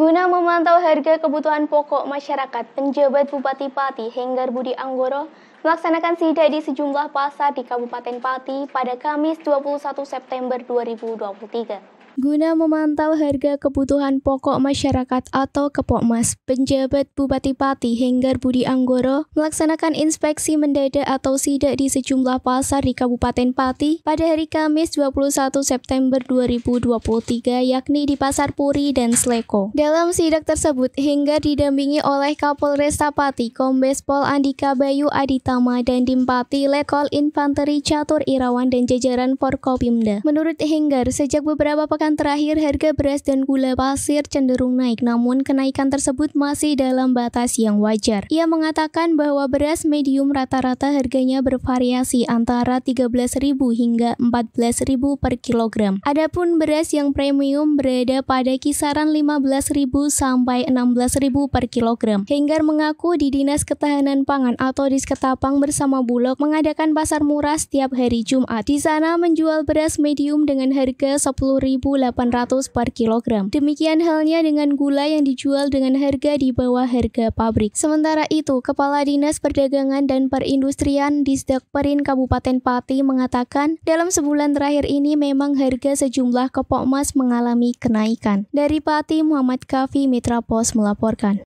Guna memantau harga kebutuhan pokok masyarakat, penjabat Bupati Pati Henggar Budi Anggoro melaksanakan sidak di sejumlah pasar di Kabupaten Pati pada Kamis 21 September 2023. Guna memantau harga kebutuhan pokok masyarakat atau Kepokmas, penjabat Bupati Pati Henggar Budi Anggoro melaksanakan inspeksi mendadak atau sidak di sejumlah pasar di Kabupaten Pati pada hari Kamis 21 September 2023 yakni di Pasar Puri dan Sleko. Dalam sidak tersebut, Henggar didampingi oleh Kapolresta Pati, Kombes Pol Andika Bayu Aditama dan Dimpati Letkol Infanteri Catur Irawan dan jajaran Forkopimda. Menurut Henggar, sejak beberapa pekan pekan terakhir harga beras dan gula pasir cenderung naik namun kenaikan tersebut masih dalam batas yang wajar. Ia mengatakan bahwa beras medium rata-rata harganya bervariasi antara 13.000 hingga 14.000 per kilogram. Adapun beras yang premium berada pada kisaran 15.000 sampai 16.000 per kilogram. Henggar mengaku di Dinas Ketahanan Pangan atau Disketapang bersama Bulog mengadakan pasar murah setiap hari Jumat. Di sana menjual beras medium dengan harga 10 10000 1.800 per kilogram. Demikian halnya dengan gula yang dijual dengan harga di bawah harga pabrik. Sementara itu, Kepala Dinas Perdagangan dan Perindustrian Disdakperin Kabupaten Pati mengatakan, dalam sebulan terakhir ini memang harga sejumlah kepok emas mengalami kenaikan. Dari Pati, Muhammad Kafi Mitra Pos melaporkan.